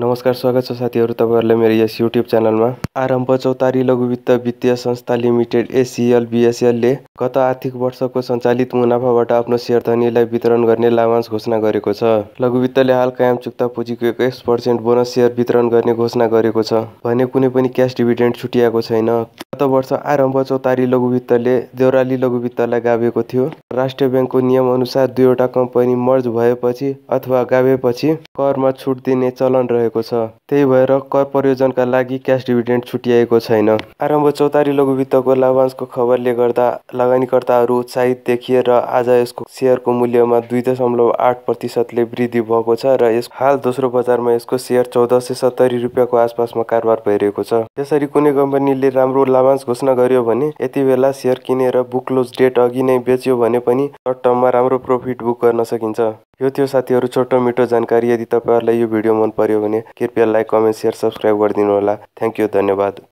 नमस्कार स्वागत छ साथीहरू तपाईँहरूलाई मेरो यस युट्युब च्यानलमा आरम्भ चौतारी लघुवित्त वित्तीय संस्था लिमिटेड एसिएल बिएसएलले गत आर्थिक वर्षको सञ्चालित मुनाफाबाट आफ्नो सेयर धनीलाई वितरण गर्ने लाभांश घोषणा गरेको छ लघुवित्तले हाल कायम चुक्ता पुँजीको एक्काइस पर्सेन्ट बोनस सेयर वितरण गर्ने घोषणा गरेको छ भने कुनै पनि क्यास डिभिडेन्ड छुटिएको छैन गत वर्ष आरम्भ चौतारी लघुवित्तले देउराली लघुवित्तलाई गाभेको थियो राष्ट्रिय ब्याङ्कको अनुसार दुईवटा कम्पनी मर्ज भएपछि अथवा गाभेपछि करमा छुट दिने चलन रहेको भएको छ त्यही भएर कर प्रयोजनका लागि क्यास डिभिडेन्ड छुटिएको छैन आरम्भ चौतारी लघुवित्तको लाभांशको खबरले गर्दा लगानीकर्ताहरू उत्साहित देखिए र आज यसको सेयरको मूल्यमा दुई दशमलव आठ प्रतिशतले वृद्धि भएको छ र यस हाल दोस्रो बजारमा यसको सेयर चौध सय सत्तरी रुपियाँको आसपासमा कारोबार भइरहेको छ यसरी कुनै कम्पनीले राम्रो लाभांश घोषणा गर्यो भने यति बेला सेयर किनेर बुक क्लोज डेट अघि नै बेच्यो भने पनि सर्ट टर्ममा राम्रो प्रफिट बुक गर्न सकिन्छ यो थियो साथीहरू छोटो मिठो जानकारी यदि तपाईँहरूलाई यो भिडियो मन पर्यो भने कृपया लाइक कमेन्ट सेयर सब्सक्राइब गरिदिनु होला थ्याङ्क यू धन्यवाद